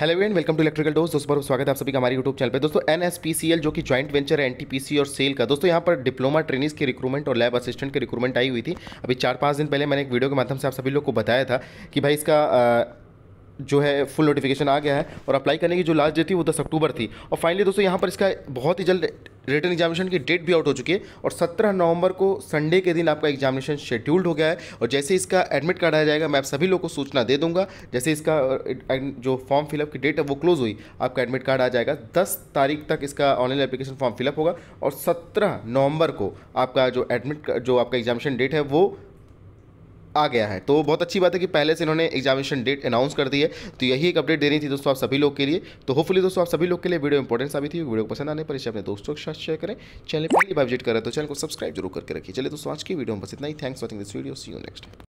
hello and welcome to electrical dose दोस्तों बहुत स्वागत है आप सभी का हमारे यूट्यूब चैनल पे दोस्तों एनएसपीसीएल जो कि जॉइंट वेंचर है एनटीपीसी और सेल का दोस्तों यहाँ पर डिप्लोमा ट्रेनिस की रिक्रूटमेंट और लैब असिस्टेंट की रिक्रूटमेंट आई हुई थी अभी चार पाँच दिन पहले मैंने एक वीडियो के माध्यम से आप सभी लोग को बताया था कि भाई इसका आ, जो है फुल नोटिफिकेशन आ गया है और अप्लाई करने की जो लास्ट डेट थी वो दस अक्टूबर थी और फाइनली दोस्तों यहाँ पर इसका बहुत ही जल्द रिटर्न एग्जामिनेशन की डेट भी आउट हो चुकी है और 17 नवंबर को संडे के दिन आपका एग्जामिनेशन शेड्यूल्ड हो गया है और जैसे इसका एडमिट कार्ड आ जाएगा मैं आप सभी लोग को सूचना दे दूंगा जैसे इसका जो फॉर्म फिलअप की डेट है वो क्लोज हुई आपका एडमिट कार्ड आ जाएगा दस तारीख तक इसका ऑनलाइन एप्लीकेशन फॉर्म फिलअप होगा और सत्रह नवंबर को आपका जो एडमिट जो आपका एग्जामिनेशन डेट है वो आ गया है तो बहुत अच्छी बात है कि पहले से इन्होंने एग्जामिनेशन डेट अनाउंस कर दी है तो यही एक अपडेट देनी थी दोस्तों आप सभी लोग के लिए तो होपफुली दोस्तों आप सभी लोग के लिए वीडियो इंपॉर्टेंट साबित हुई वीडियो पसंद आने पर इसे अपने दोस्तों के साथ शेयर करें चैनल पहली बार विजिट करें तो चैनल को सब्सक्राइब जरूर करके रखिए चलिए दोस्तों आज की वीडियो में बस इतना ही thanks watching this video see you next